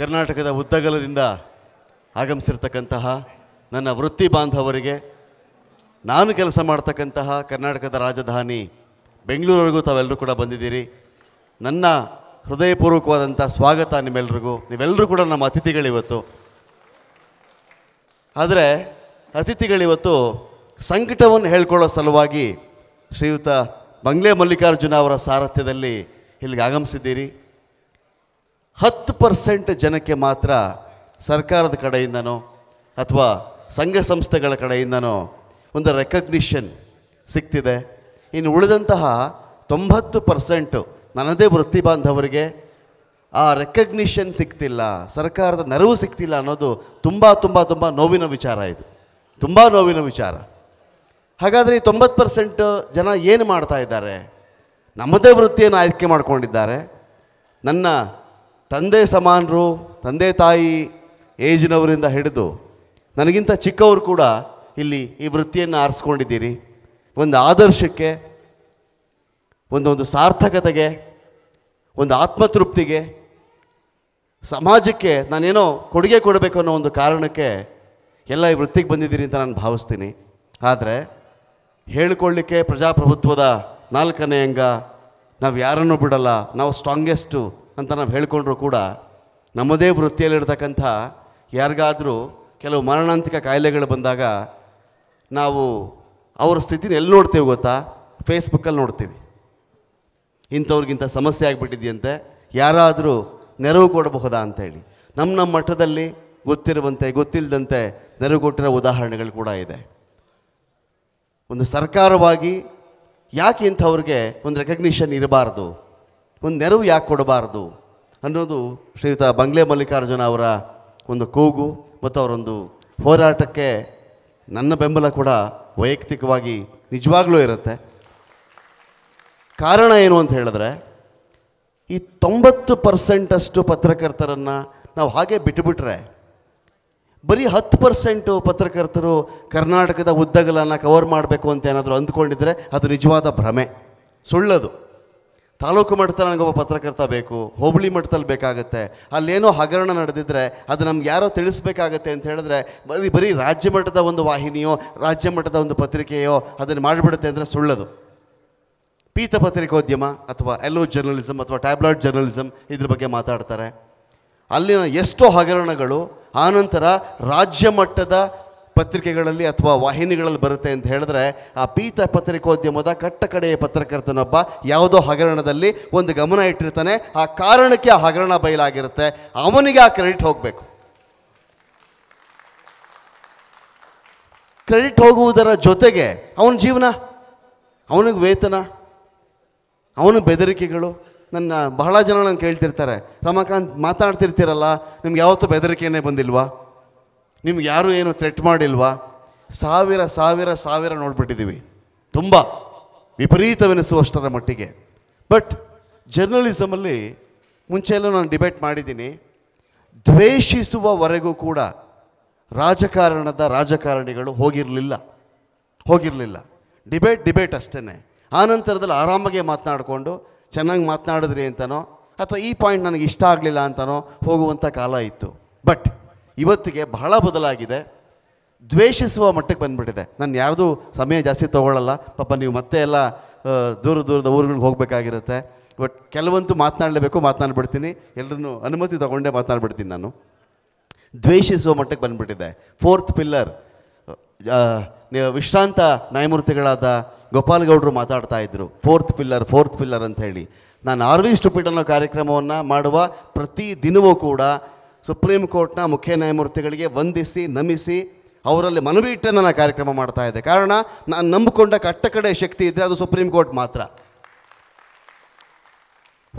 ಕರ್ನಾಟಕದ ಉದ್ದಗಲದಿಂದ ಆಗಮಿಸಿರ್ತಕ್ಕಂತಹ ನನ್ನ ವೃತ್ತಿ ಬಾಂಧವರಿಗೆ ನಾನು ಕೆಲಸ ಮಾಡ್ತಕ್ಕಂತಹ ಕರ್ನಾಟಕದ ರಾಜಧಾನಿ ಬೆಂಗಳೂರವರೆಗೂ ತಾವೆಲ್ಲರೂ ಕೂಡ ಬಂದಿದ್ದೀರಿ ನನ್ನ ಹೃದಯಪೂರ್ವಕವಾದಂಥ ಸ್ವಾಗತ ನಿಮ್ಮೆಲ್ಲರಿಗೂ ನೀವೆಲ್ಲರೂ ಕೂಡ ನಮ್ಮ ಅತಿಥಿಗಳಿವತ್ತು ಆದರೆ ಅತಿಥಿಗಳಿವತ್ತು ಸಂಕಟವನ್ನು ಹೇಳ್ಕೊಳ್ಳೋ ಸಲುವಾಗಿ ಶ್ರೀಯುತ ಬಂಗ್ಲೆ ಮಲ್ಲಿಕಾರ್ಜುನ ಅವರ ಸಾರಥ್ಯದಲ್ಲಿ ಇಲ್ಲಿಗೆ ಆಗಮಿಸಿದ್ದೀರಿ ಹತ್ತು ಪರ್ಸೆಂಟ್ ಜನಕ್ಕೆ ಮಾತ್ರ ಸರ್ಕಾರದ ಕಡೆಯಿಂದನೋ ಅಥವಾ ಸಂಘ ಸಂಸ್ಥೆಗಳ ಕಡೆಯಿಂದನೋ ಒಂದು ರೆಕಗ್ನಿಷನ್ ಸಿಗ್ತಿದೆ ಇನ್ನು ಉಳಿದಂತಹ ತೊಂಬತ್ತು ಪರ್ಸೆಂಟು ನನ್ನದೇ ವೃತ್ತಿ ಬಾಂಧವರಿಗೆ ಆ ರೆಕಗ್ನಿಷನ್ ಸಿಗ್ತಿಲ್ಲ ಸರ್ಕಾರದ ನೆರವು ಸಿಗ್ತಿಲ್ಲ ಅನ್ನೋದು ತುಂಬ ತುಂಬ ತುಂಬ ನೋವಿನ ವಿಚಾರ ಇದು ತುಂಬ ನೋವಿನ ವಿಚಾರ ಹಾಗಾದರೆ ಈ ತೊಂಬತ್ತು ಪರ್ಸೆಂಟ್ ಜನ ಏನು ಮಾಡ್ತಾ ಇದ್ದಾರೆ ನಮ್ಮದೇ ವೃತ್ತಿಯನ್ನು ಆಯ್ಕೆ ಮಾಡಿಕೊಂಡಿದ್ದಾರೆ ನನ್ನ ತಂದೆ ಸಮಾನರು ತಂದೆ ತಾಯಿ ಏಜ್ನವರಿಂದ ಹಿಡಿದು ನನಗಿಂತ ಚಿಕ್ಕವರು ಕೂಡ ಇಲ್ಲಿ ಈ ವೃತ್ತಿಯನ್ನು ಆರಿಸ್ಕೊಂಡಿದ್ದೀರಿ ಒಂದು ಆದರ್ಶಕ್ಕೆ ಒಂದೊಂದು ಸಾರ್ಥಕತೆಗೆ ಒಂದು ಆತ್ಮತೃಪ್ತಿಗೆ ಸಮಾಜಕ್ಕೆ ನಾನೇನೋ ಕೊಡುಗೆ ಕೊಡಬೇಕು ಅನ್ನೋ ಒಂದು ಕಾರಣಕ್ಕೆ ಎಲ್ಲ ಈ ವೃತ್ತಿಗೆ ಬಂದಿದ್ದೀರಿ ಅಂತ ನಾನು ಭಾವಿಸ್ತೀನಿ ಆದರೆ ಹೇಳ್ಕೊಳ್ಳಿಕ್ಕೆ ಪ್ರಜಾಪ್ರಭುತ್ವದ ನಾಲ್ಕನೇ ಅಂಗ ನಾವು ಯಾರನ್ನು ಬಿಡಲ್ಲ ನಾವು ಸ್ಟ್ರಾಂಗೆಸ್ಟು ಅಂತ ನಾವು ಹೇಳ್ಕೊಂಡ್ರು ಕೂಡ ನಮ್ಮದೇ ವೃತ್ತಿಯಲ್ಲಿರ್ತಕ್ಕಂಥ ಯಾರಿಗಾದರೂ ಕೆಲವು ಮರಣಾಂತಿಕ ಕಾಯಿಲೆಗಳು ಬಂದಾಗ ನಾವು ಅವರ ಸ್ಥಿತಿನ ಎಲ್ಲಿ ನೋಡ್ತೀವಿ ಗೊತ್ತಾ ಫೇಸ್ಬುಕ್ಕಲ್ಲಿ ನೋಡ್ತೀವಿ ಇಂಥವ್ರಿಗಿಂತ ಸಮಸ್ಯೆ ಆಗಿಬಿಟ್ಟಿದೆಯಂತೆ ಯಾರಾದರೂ ನೆರವು ಕೊಡಬಹುದಾ ಅಂತೇಳಿ ನಮ್ಮ ನಮ್ಮ ಮಠದಲ್ಲಿ ಗೊತ್ತಿರುವಂತೆ ಗೊತ್ತಿಲ್ಲದಂತೆ ನೆರವು ಕೊಟ್ಟಿರೋ ಉದಾಹರಣೆಗಳು ಕೂಡ ಇದೆ ಒಂದು ಸರ್ಕಾರವಾಗಿ ಯಾಕೆ ಇಂಥವ್ರಿಗೆ ಒಂದು ರೆಕಗ್ನಿಷನ್ ಇರಬಾರ್ದು ಒಂದು ನೆರವು ಯಾಕೆ ಕೊಡಬಾರ್ದು ಅನ್ನೋದು ಶ್ರೀಯುತ ಬಂಗ್ಲೆ ಮಲ್ಲಿಕಾರ್ಜುನ ಅವರ ಒಂದು ಕೂಗು ಮತ್ತು ಅವರೊಂದು ಹೋರಾಟಕ್ಕೆ ನನ್ನ ಬೆಂಬಲ ಕೂಡ ವೈಯಕ್ತಿಕವಾಗಿ ನಿಜವಾಗ್ಲೂ ಇರುತ್ತೆ ಕಾರಣ ಏನು ಅಂತ ಹೇಳಿದ್ರೆ ಈ ತೊಂಬತ್ತು ಪರ್ಸೆಂಟಷ್ಟು ಪತ್ರಕರ್ತರನ್ನು ನಾವು ಹಾಗೆ ಬಿಟ್ಟುಬಿಟ್ರೆ ಬರೀ ಹತ್ತು ಪರ್ಸೆಂಟು ಪತ್ರಕರ್ತರು ಕರ್ನಾಟಕದ ಉದ್ದಗಲನ್ನು ಕವರ್ ಮಾಡಬೇಕು ಅಂತ ಏನಾದರೂ ಅಂದ್ಕೊಂಡಿದ್ರೆ ಅದು ನಿಜವಾದ ಭ್ರಮೆ ಸುಳ್ಳದು ತಾಲೂಕು ಮಟ್ಟದಲ್ಲಿ ನನಗೊಬ್ಬ ಪತ್ರಕರ್ತ ಬೇಕು ಹೋಬಳಿ ಮಟ್ಟದಲ್ಲಿ ಬೇಕಾಗುತ್ತೆ ಅಲ್ಲೇನೋ ಹಗರಣ ನಡೆದಿದ್ದರೆ ಅದು ನಮ್ಗೆ ಯಾರೋ ತಿಳಿಸ್ಬೇಕಾಗತ್ತೆ ಅಂತ ಹೇಳಿದ್ರೆ ಬರೀ ಬರೀ ರಾಜ್ಯ ಮಟ್ಟದ ಒಂದು ವಾಹಿನಿಯೋ ರಾಜ್ಯ ಮಟ್ಟದ ಒಂದು ಪತ್ರಿಕೆಯೋ ಅದನ್ನು ಮಾಡಿಬಿಡುತ್ತೆ ಅಂದರೆ ಸುಳ್ಳದು ಪೀತ ಪತ್ರಿಕೋದ್ಯಮ ಅಥವಾ ಎಲ್ಲೋ ಜರ್ನಲಿಸಮ್ ಅಥವಾ ಟ್ಯಾಬ್ಲಾಯ್ಡ್ ಜರ್ನಲಿಸಮ್ ಇದ್ರ ಬಗ್ಗೆ ಮಾತಾಡ್ತಾರೆ ಅಲ್ಲಿನ ಎಷ್ಟೋ ಹಗರಣಗಳು ಆನಂತರ ರಾಜ್ಯ ಮಟ್ಟದ ಪತ್ರಿಕೆಗಳಲ್ಲಿ ಅಥವಾ ವಾಹಿನಿಗಳಲ್ಲಿ ಬರುತ್ತೆ ಅಂತ ಹೇಳಿದ್ರೆ ಆ ಪೀತ ಪತ್ರಿಕೋದ್ಯಮದ ಕಟ್ಟಕಡೆಯ ಪತ್ರಕರ್ತನೊಬ್ಬ ಯಾವುದೋ ಹಗರಣದಲ್ಲಿ ಒಂದು ಗಮನ ಇಟ್ಟಿರ್ತಾನೆ ಆ ಕಾರಣಕ್ಕೆ ಆ ಹಗರಣ ಬಯಲಾಗಿರುತ್ತೆ ಅವನಿಗೆ ಆ ಕ್ರೆಡಿಟ್ ಹೋಗಬೇಕು ಕ್ರೆಡಿಟ್ ಹೋಗುವುದರ ಜೊತೆಗೆ ಅವನ ಜೀವನ ಅವನಿಗೆ ವೇತನ ಅವನ ಬೆದರಿಕೆಗಳು ನನ್ನ ಬಹಳ ಜನ ನಂಗೆ ಕೇಳ್ತಿರ್ತಾರೆ ರಮಾಕಾಂತ್ ಮಾತಾಡ್ತಿರ್ತೀರಲ್ಲ ನಿಮ್ಗೆ ಯಾವತ್ತೂ ಬೆದರಿಕೆಯೇ ಬಂದಿಲ್ವಾ ನಿಮ್ಗೆ ಯಾರೂ ಏನು ಥ್ರೆಟ್ ಮಾಡಿಲ್ವಾ ಸಾವಿರ ಸಾವಿರ ಸಾವಿರ ನೋಡ್ಬಿಟ್ಟಿದ್ದೀವಿ ತುಂಬ ವಿಪರೀತವೆನಿಸುವಷ್ಟರ ಮಟ್ಟಿಗೆ ಬಟ್ ಜರ್ನಲಿಸಮಲ್ಲಿ ಮುಂಚೆಯಲ್ಲೂ ನಾನು ಡಿಬೇಟ್ ಮಾಡಿದ್ದೀನಿ ದ್ವೇಷಿಸುವವರೆಗೂ ಕೂಡ ರಾಜಕಾರಣದ ರಾಜಕಾರಣಿಗಳು ಹೋಗಿರಲಿಲ್ಲ ಹೋಗಿರಲಿಲ್ಲ ಡಿಬೇಟ್ ಡಿಬೇಟ್ ಅಷ್ಟೇ ಆ ನಂತರದಲ್ಲಿ ಆರಾಮಾಗೆ ಮಾತನಾಡಿಕೊಂಡು ಚೆನ್ನಾಗಿ ಮಾತನಾಡಿದ್ರಿ ಅಂತನೋ ಅಥವಾ ಈ ಪಾಯಿಂಟ್ ನನಗೆ ಇಷ್ಟ ಆಗಲಿಲ್ಲ ಅಂತನೋ ಹೋಗುವಂಥ ಕಾಲ ಇತ್ತು ಬಟ್ ಇವತ್ತಿಗೆ ಬಹಳ ಬದಲಾಗಿದೆ ದ್ವೇಷಿಸುವ ಮಟ್ಟಕ್ಕೆ ಬಂದುಬಿಟ್ಟಿದೆ ನಾನು ಯಾರ್ದೂ ಸಮಯ ಜಾಸ್ತಿ ತೊಗೊಳ್ಳಲ್ಲ ಪಾಪ ನೀವು ಮತ್ತೆ ಎಲ್ಲ ದೂರ ದೂರದ ಊರುಗಳಿಗೆ ಹೋಗಬೇಕಾಗಿರುತ್ತೆ ಬಟ್ ಕೆಲವಂತೂ ಮಾತನಾಡಲೇಬೇಕು ಮಾತನಾಡ್ಬಿಡ್ತೀನಿ ಎಲ್ಲರನ್ನೂ ಅನುಮತಿ ತೊಗೊಂಡೇ ಮಾತನಾಡ್ಬಿಡ್ತೀನಿ ನಾನು ದ್ವೇಷಿಸುವ ಮಟ್ಟಕ್ಕೆ ಬಂದುಬಿಟ್ಟಿದೆ ಫೋರ್ತ್ ಪಿಲ್ಲರ್ ವಿಶ್ರಾಂತ ನ್ಯಾಯಮೂರ್ತಿಗಳಾದ ಗೋಪಾಲಗೌಡರು ಮಾತಾಡ್ತಾ ಇದ್ರು ಫೋರ್ತ್ ಪಿಲ್ಲರ್ ಫೋರ್ತ್ ಪಿಲ್ಲರ್ ಅಂತ ಹೇಳಿ ನಾನು ಆರ್ ವಿ ಸ್ಟುಪಿಟ್ ಅನ್ನೋ ಕಾರ್ಯಕ್ರಮವನ್ನು ಮಾಡುವ ಪ್ರತಿ ದಿನವೂ ಕೂಡ ಸುಪ್ರೀಂ ಕೋರ್ಟ್ನ ಮುಖ್ಯ ನ್ಯಾಯಮೂರ್ತಿಗಳಿಗೆ ವಂದಿಸಿ ನಮಿಸಿ ಅವರಲ್ಲಿ ಮನವಿ ಇಟ್ಟು ನನ್ನ ಕಾರ್ಯಕ್ರಮ ಮಾಡ್ತಾ ಇದ್ದೆ ಕಾರಣ ನಾನು ನಂಬಿಕೊಂಡ ಕಟ್ಟ ಕಡೆ ಶಕ್ತಿ ಇದ್ದರೆ ಅದು ಸುಪ್ರೀಂ ಕೋರ್ಟ್ ಮಾತ್ರ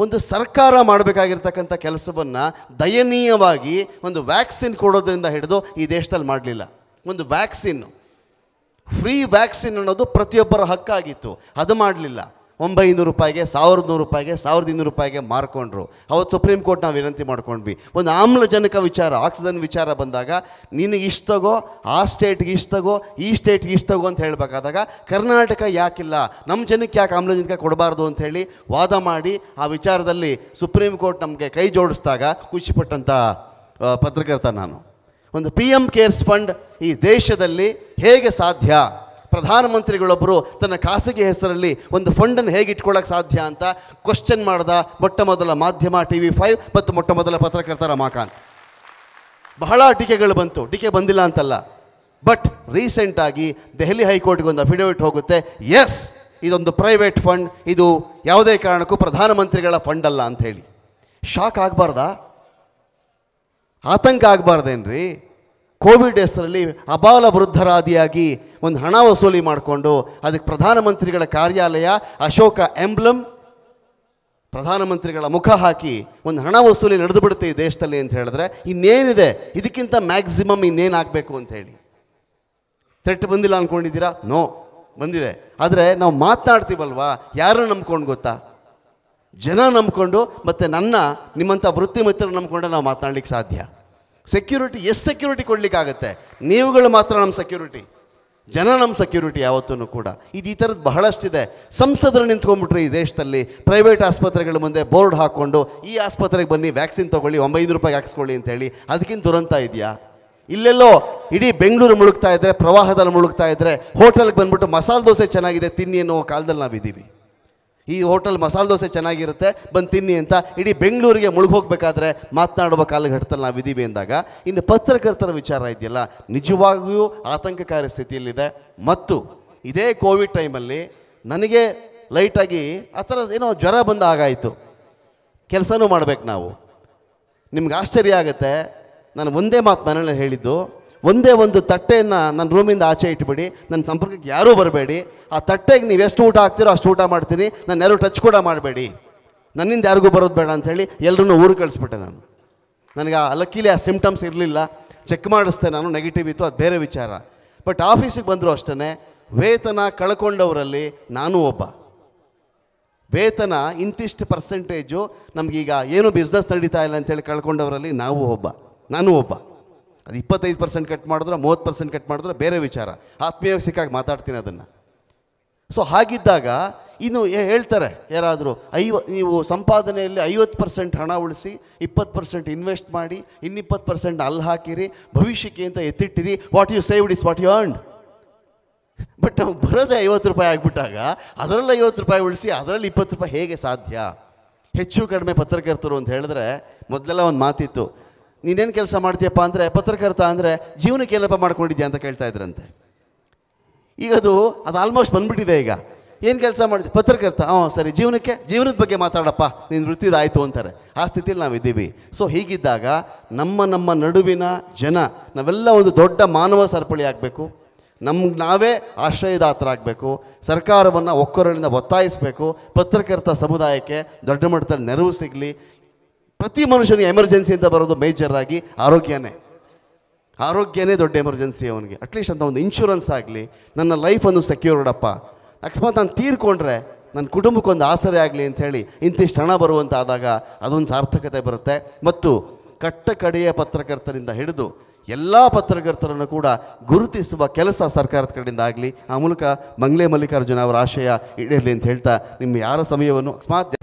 ಒಂದು ಸರ್ಕಾರ ಮಾಡಬೇಕಾಗಿರ್ತಕ್ಕಂಥ ಕೆಲಸವನ್ನು ದಯನೀಯವಾಗಿ ಒಂದು ವ್ಯಾಕ್ಸಿನ್ ಕೊಡೋದ್ರಿಂದ ಹಿಡಿದು ಈ ದೇಶದಲ್ಲಿ ಮಾಡಲಿಲ್ಲ ಒಂದು ವ್ಯಾಕ್ಸಿನ್ ಫ್ರೀ ವ್ಯಾಕ್ಸಿನ್ ಅನ್ನೋದು ಪ್ರತಿಯೊಬ್ಬರ ಹಕ್ಕಾಗಿತ್ತು ಅದು ಮಾಡಲಿಲ್ಲ ಒಂಬೈನೂರು ರೂಪಾಯಿಗೆ ಸಾವಿರದ ನೂರು ರೂಪಾಯಿಗೆ ಸಾವಿರದ ಇನ್ನೂರು ರೂಪಾಯಿಗೆ ಮಾರ್ಕೊಂಡ್ರು ಅವತ್ತು ಸುಪ್ರೀಂ ಕೋರ್ಟ್ ನಾವು ವಿನಂತಿ ಮಾಡ್ಕೊಂಡ್ವಿ ಒಂದು ಆಮ್ಲಜನಕ ವಿಚಾರ ಆಕ್ಸಿಜನ್ ವಿಚಾರ ಬಂದಾಗ ನಿನಗೆ ಇಷ್ಟು ತಗೋ ಆ ಸ್ಟೇಟ್ಗೆ ಇಷ್ಟು ತಗೋ ಈ ಸ್ಟೇಟ್ಗೆ ಇಷ್ಟು ತಗೋ ಅಂತ ಹೇಳಬೇಕಾದಾಗ ಕರ್ನಾಟಕ ಯಾಕಿಲ್ಲ ನಮ್ಮ ಜನಕ್ಕೆ ಯಾಕೆ ಆಮ್ಲಜನಕ ಕೊಡಬಾರ್ದು ಅಂಥೇಳಿ ವಾದ ಮಾಡಿ ಆ ವಿಚಾರದಲ್ಲಿ ಸುಪ್ರೀಂ ಕೋರ್ಟ್ ನಮಗೆ ಕೈ ಜೋಡಿಸಿದಾಗ ಖುಷಿಪಟ್ಟಂಥ ಪತ್ರಕರ್ತ ನಾನು ಒಂದು ಪಿ ಎಮ್ ಕೇರ್ಸ್ ಫಂಡ್ ಈ ದೇಶದಲ್ಲಿ ಹೇಗೆ ಸಾಧ್ಯ ಪ್ರಧಾನಮಂತ್ರಿಗಳೊಬ್ಬರು ತನ್ನ ಖಾಸಗಿ ಹೆಸರಲ್ಲಿ ಒಂದು ಫಂಡನ್ನು ಹೇಗೆ ಇಟ್ಕೊಳ್ಳೋಕೆ ಸಾಧ್ಯ ಅಂತ ಕ್ವಶನ್ ಮಾಡಿದ ಮೊಟ್ಟ ಮೊದಲ ಮಾಧ್ಯಮ ಟಿ ವಿ ಫೈವ್ ಮತ್ತು ಮೊಟ್ಟ ಮೊದಲ ಪತ್ರಕರ್ತರ ರಮಾಕಾಂತ್ ಬಹಳ ಟೀಕೆಗಳು ಬಂತು ಟೀಕೆ ಬಂದಿಲ್ಲ ಅಂತಲ್ಲ ಬಟ್ ರೀಸೆಂಟಾಗಿ ದೆಹಲಿ ಹೈಕೋರ್ಟ್ಗೆ ಒಂದು ಅಫಿಡವಿಟ್ ಹೋಗುತ್ತೆ ಎಸ್ ಇದೊಂದು ಪ್ರೈವೇಟ್ ಫಂಡ್ ಇದು ಯಾವುದೇ ಕಾರಣಕ್ಕೂ ಪ್ರಧಾನಮಂತ್ರಿಗಳ ಫಂಡ್ ಅಲ್ಲ ಅಂತ ಹೇಳಿ ಶಾಕ್ ಆಗಬಾರ್ದಾ ಆತಂಕ ಆಗಬಾರ್ದೇನ್ರಿ ಕೋವಿಡ್ ಹೆಸರಲ್ಲಿ ಅಬಾಲ ವೃದ್ಧರಾದಿಯಾಗಿ ಒಂದು ಹಣ ವಸೂಲಿ ಮಾಡಿಕೊಂಡು ಅದಕ್ಕೆ ಪ್ರಧಾನಮಂತ್ರಿಗಳ ಕಾರ್ಯಾಲಯ ಅಶೋಕ ಎಂಬ್ಲಮ್ ಪ್ರಧಾನಮಂತ್ರಿಗಳ ಮುಖ ಹಾಕಿ ಒಂದು ಹಣ ವಸೂಲಿ ನಡೆದು ಬಿಡುತ್ತೆ ಈ ದೇಶದಲ್ಲಿ ಅಂತ ಹೇಳಿದ್ರೆ ಇನ್ನೇನಿದೆ ಇದಕ್ಕಿಂತ ಮ್ಯಾಕ್ಸಿಮಮ್ ಇನ್ನೇನು ಆಗಬೇಕು ಅಂತ ಹೇಳಿ ಥ್ರೆಟ್ ಬಂದಿಲ್ಲ ಅಂದ್ಕೊಂಡಿದ್ದೀರಾ ನೋ ಬಂದಿದೆ ಆದರೆ ನಾವು ಮಾತನಾಡ್ತೀವಲ್ವಾ ಯಾರನ್ನು ನಂಬ್ಕೊಂಡು ಗೊತ್ತಾ ಜನ ನಂಬ್ಕೊಂಡು ಮತ್ತು ನನ್ನ ನಿಮ್ಮಂಥ ವೃತ್ತಿ ಮಿತ್ರರು ನಂಬ್ಕೊಂಡೆ ನಾವು ಮಾತನಾಡಲಿಕ್ಕೆ ಸಾಧ್ಯ ಸೆಕ್ಯೂರಿಟಿ ಎಷ್ಟು ಸೆಕ್ಯೂರಿಟಿ ಕೊಡಲಿಕ್ಕಾಗತ್ತೆ ನೀವುಗಳು ಮಾತ್ರ ನಮ್ಮ ಸೆಕ್ಯೂರಿಟಿ ಜನ ನಮ್ಮ ಸೆಕ್ಯೂರಿಟಿ ಯಾವತ್ತೂ ಕೂಡ ಇದು ಈ ಥರದ್ದು ಬಹಳಷ್ಟಿದೆ ಸಂಸದರು ನಿಂತ್ಕೊಂಡ್ಬಿಟ್ರೆ ಈ ದೇಶದಲ್ಲಿ ಪ್ರೈವೇಟ್ ಆಸ್ಪತ್ರೆಗಳ ಮುಂದೆ ಬೋರ್ಡ್ ಹಾಕ್ಕೊಂಡು ಈ ಆಸ್ಪತ್ರೆಗೆ ಬನ್ನಿ ವ್ಯಾಕ್ಸಿನ್ ತೊಗೊಳ್ಳಿ ಒಂಬೈನೂರು ರೂಪಾಯಿಗೆ ಹಾಕ್ಸ್ಕೊಳ್ಳಿ ಅಂತೇಳಿ ಅದಕ್ಕಿಂತ ದುರಂತ ಇದೆಯಾ ಇಲ್ಲೆಲ್ಲೋ ಇಡೀ ಬೆಂಗಳೂರು ಮುಳುಗ್ತಾ ಇದ್ದರೆ ಪ್ರವಾಹದಲ್ಲಿ ಮುಳುಗ್ತಾ ಇದ್ದರೆ ಹೋಟೆಲ್ಗೆ ಬಂದ್ಬಿಟ್ಟು ಮಸಾಲೆ ದೋಸೆ ಚೆನ್ನಾಗಿದೆ ತಿನ್ನಿ ಅನ್ನೋ ಕಾಲದಲ್ಲಿ ನಾವಿದ್ದೀವಿ ಈ ಹೋಟೆಲ್ ಮಸಾಲೆ ದೋಸೆ ಚೆನ್ನಾಗಿರುತ್ತೆ ಬಂದು ತಿನ್ನಿ ಅಂತ ಇಡೀ ಬೆಂಗಳೂರಿಗೆ ಮುಳುಗೋಗ್ಬೇಕಾದ್ರೆ ಮಾತನಾಡುವ ಕಾಲಘಟ್ಟದಲ್ಲಿ ನಾವು ಇದ್ದೀವಿ ಅಂದಾಗ ಇನ್ನು ಪತ್ರಕರ್ತರ ವಿಚಾರ ಇದೆಯಲ್ಲ ನಿಜವಾಗಿಯೂ ಆತಂಕಕಾರಿ ಸ್ಥಿತಿಯಲ್ಲಿದೆ ಮತ್ತು ಇದೇ ಕೋವಿಡ್ ಟೈಮಲ್ಲಿ ನನಗೆ ಲೈಟಾಗಿ ಆ ಥರ ಏನೋ ಜ್ವರ ಬಂದ ಹಾಗಾಯಿತು ಕೆಲಸನೂ ಮಾಡಬೇಕು ನಾವು ನಿಮ್ಗೆ ಆಶ್ಚರ್ಯ ಆಗುತ್ತೆ ನಾನು ಒಂದೇ ಮಾತು ಮನೇಲಿ ಹೇಳಿದ್ದು ಒಂದೇ ಒಂದು ತಟ್ಟೆಯನ್ನು ನನ್ನ ರೂಮಿಂದ ಆಚೆ ಇಟ್ಬಿಡಿ ನನ್ನ ಸಂಪರ್ಕಕ್ಕೆ ಯಾರೂ ಬರಬೇಡಿ ಆ ತಟ್ಟೆಗೆ ನೀವು ಎಷ್ಟು ಊಟ ಹಾಕ್ತೀರೋ ಅಷ್ಟು ಊಟ ಮಾಡ್ತೀನಿ ನಾನು ಯಾರೂ ಟಚ್ ಕೂಡ ಮಾಡಬೇಡಿ ನನ್ನಿಂದ ಯಾರಿಗೂ ಬರೋದು ಬೇಡ ಅಂಥೇಳಿ ಎಲ್ಲರೂ ಊರು ಕಳಿಸ್ಬಿಟ್ಟೆ ನಾನು ನನಗೆ ಆ ಲಕ್ಕಿಲಿ ಆ ಸಿಂಪ್ಟಮ್ಸ್ ಇರಲಿಲ್ಲ ಚೆಕ್ ಮಾಡಿಸ್ದೆ ನಾನು ನೆಗೆಟಿವ್ ಇತ್ತು ಅದು ಬೇರೆ ವಿಚಾರ ಬಟ್ ಆಫೀಸಿಗೆ ಬಂದರೂ ಅಷ್ಟೇ ವೇತನ ಕಳ್ಕೊಂಡವರಲ್ಲಿ ನಾನು ಒಬ್ಬ ವೇತನ ಇಂತಿಷ್ಟು ಪರ್ಸೆಂಟೇಜು ನಮಗೀಗ ಏನು ಬಿಸ್ನೆಸ್ ನಡೀತಾ ಇಲ್ಲ ಅಂಥೇಳಿ ಕಳ್ಕೊಂಡವರಲ್ಲಿ ನಾವು ಒಬ್ಬ ನಾನು ಒಬ್ಬ ಅದು ಇಪ್ಪತ್ತೈದು ಪರ್ಸೆಂಟ್ ಕಟ್ ಮಾಡಿದ್ರೆ ಮೂವತ್ತು ಪರ್ಸೆಂಟ್ ಕಟ್ ಮಾಡಿದ್ರೆ ಬೇರೆ ವಿಚಾರ ಆತ್ಮೀಯ ಸಿಕ್ಕಾಗಿ ಮಾತಾಡ್ತೀನಿ ಅದನ್ನು ಸೊ ಹಾಗಿದ್ದಾಗ ಇನ್ನು ಹೇಳ್ತಾರೆ ಯಾರಾದರೂ ಐವ ನೀವು ಸಂಪಾದನೆಯಲ್ಲಿ ಐವತ್ತು ಪರ್ಸೆಂಟ್ ಹಣ ಉಳಿಸಿ ಇಪ್ಪತ್ತು ಪರ್ಸೆಂಟ್ ಇನ್ವೆಸ್ಟ್ ಮಾಡಿ ಇನ್ನಿಪ್ಪತ್ತು ಪರ್ಸೆಂಟ್ ಅಲ್ಲಿ ಹಾಕಿರಿ ಭವಿಷ್ಯಕ್ಕೆ ಅಂತ ಎತ್ತಿಟ್ಟಿರಿ what you saved is what you earned but ನಾವು ಬರೋದೇ ಐವತ್ತು ರೂಪಾಯಿ ಆಗಿಬಿಟ್ಟಾಗ ಅದರಲ್ಲಿ ಐವತ್ತು ರೂಪಾಯಿ ಉಳಿಸಿ ಅದರಲ್ಲಿ ಇಪ್ಪತ್ತು ರೂಪಾಯಿ ಹೇಗೆ ಸಾಧ್ಯ ಹೆಚ್ಚು ಕಡಿಮೆ ಪತ್ರಕರ್ತರು ಅಂತ ಹೇಳಿದ್ರೆ ಮೊದಲೆಲ್ಲ ಒಂದು ಮಾತಿತ್ತು ನೀನೇನು ಕೆಲಸ ಮಾಡ್ತೀಯಪ್ಪ ಅಂದರೆ ಪತ್ರಕರ್ತ ಅಂದರೆ ಜೀವನಕ್ಕೆ ಏನಪ್ಪ ಮಾಡ್ಕೊಂಡಿದ್ಯಾ ಅಂತ ಕೇಳ್ತಾ ಇದ್ರಂತೆ ಈಗ ಅದು ಅದು ಆಲ್ಮೋಸ್ಟ್ ಬಂದ್ಬಿಟ್ಟಿದೆ ಈಗ ಏನು ಕೆಲಸ ಮಾಡಿದ್ವಿ ಪತ್ರಕರ್ತ ಹ್ಞೂ ಸರಿ ಜೀವನಕ್ಕೆ ಜೀವನದ ಬಗ್ಗೆ ಮಾತಾಡಪ್ಪ ನೀನು ವೃತ್ತಿದಾಯಿತು ಅಂತಾರೆ ಆ ಸ್ಥಿತಿಯಲ್ಲಿ ನಾವಿದ್ದೀವಿ ಸೊ ಹೀಗಿದ್ದಾಗ ನಮ್ಮ ನಮ್ಮ ನಡುವಿನ ಜನ ನಾವೆಲ್ಲ ಒಂದು ದೊಡ್ಡ ಮಾನವ ಸರಪಳಿ ಆಗಬೇಕು ನಮ್ಗೆ ನಾವೇ ಆಶ್ರಯದಾತ್ರ ಆಗಬೇಕು ಸರ್ಕಾರವನ್ನು ಒಕ್ಕೊರಳಿಂದ ಒತ್ತಾಯಿಸಬೇಕು ಪತ್ರಕರ್ತ ಸಮುದಾಯಕ್ಕೆ ದೊಡ್ಡ ಮಟ್ಟದಲ್ಲಿ ನೆರವು ಸಿಗಲಿ ಪ್ರತಿ ಮನುಷ್ಯನಿಗೆ ಎಮರ್ಜೆನ್ಸಿ ಅಂತ ಬರೋದು ಮೇಜರ್ ಆಗಿ ಆರೋಗ್ಯನೇ ಆರೋಗ್ಯನೇ ದೊಡ್ಡ ಎಮರ್ಜೆನ್ಸಿ ಅವನಿಗೆ ಅಟ್ಲೀಸ್ಟ್ ಅಂತ ಒಂದು ಇನ್ಶೂರೆನ್ಸ್ ಆಗಲಿ ನನ್ನ ಲೈಫ್ ಒಂದು ಸೆಕ್ಯೂರ್ಡಪ್ಪ ಅಕಸ್ಮಾತ್ ನಾನು ತೀರ್ಕೊಂಡ್ರೆ ನನ್ನ ಕುಟುಂಬಕ್ಕೊಂದು ಆಸರೆ ಆಗಲಿ ಅಂಥೇಳಿ ಇಂತಿಷ್ಟು ಹಣ ಬರುವಂತಾದಾಗ ಅದೊಂದು ಸಾರ್ಥಕತೆ ಬರುತ್ತೆ ಮತ್ತು ಕಟ್ಟ ಕಡೆಯ ಪತ್ರಕರ್ತರಿಂದ ಹಿಡಿದು ಎಲ್ಲ ಪತ್ರಕರ್ತರನ್ನು ಕೂಡ ಗುರುತಿಸುವ ಕೆಲಸ ಸರ್ಕಾರದ ಕಡೆಯಿಂದ ಆಗಲಿ ಆ ಮೂಲಕ ಮಂಗ್ಲೆ ಮಲ್ಲಿಕಾರ್ಜುನ ಅವರ ಆಶಯ ಇಡಿರಲಿ ಅಂತ ಹೇಳ್ತಾ ನಿಮ್ಮ ಯಾರ ಸಮಯವನ್ನು ಅಕಸ್ಮಾತ್